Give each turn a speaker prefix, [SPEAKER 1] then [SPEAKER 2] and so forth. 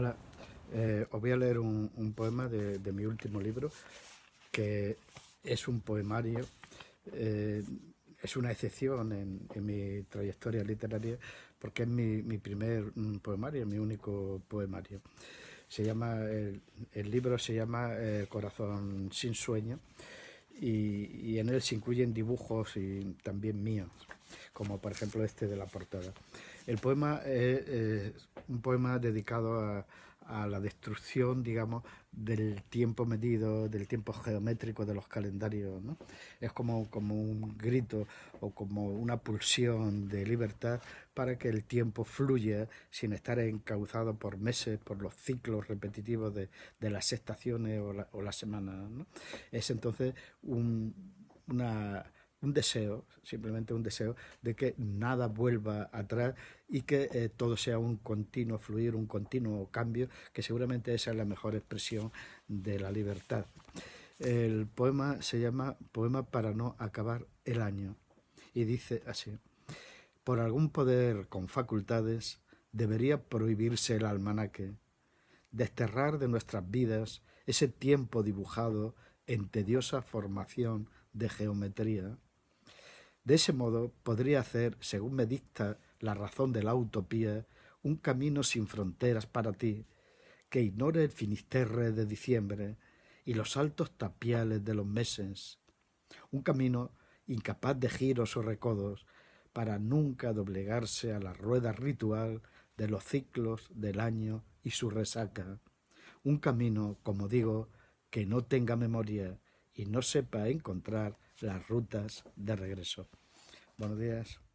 [SPEAKER 1] Hola, eh, os voy a leer un, poema de, mi último libro, que es un poemario, eh, es una excepción en, mi trayectoria literaria, porque es mi, primer mm, poemario, mi único poemario. Se llama, el, libro se llama eh, Corazón sin sueño y, y en él se incluyen dibujos y también míos como por ejemplo este de la portada. El poema es, eh, eh, un poema dedicado a, la destrucción, digamos, del tiempo medido, del tiempo geométrico de los calendarios. ¿no? Es como, como un grito o como una pulsión de libertad para que el tiempo fluya sin estar encauzado por meses, por los ciclos repetitivos de, las estaciones o, las semanas. Es entonces una un deseo, simplemente un deseo de que nada vuelva atrás y que eh, todo sea un continuo fluir, un continuo cambio, que seguramente esa es la mejor expresión de la libertad. El poema se llama Poema para no acabar el año y dice así, por algún poder con facultades debería prohibirse el almanaque, desterrar de nuestras vidas ese tiempo dibujado en tediosa formación de geometría de ese modo podría hacer, según me dicta la razón de la utopía, un camino sin fronteras para ti, que ignore el finisterre de diciembre y los altos tapiales de los meses, un camino incapaz de giros o recodos, para nunca doblegarse a la rueda ritual de los ciclos del año y su resaca, un camino, como digo, que no tenga memoria, y no sepa encontrar las rutas de regreso. Buenos días.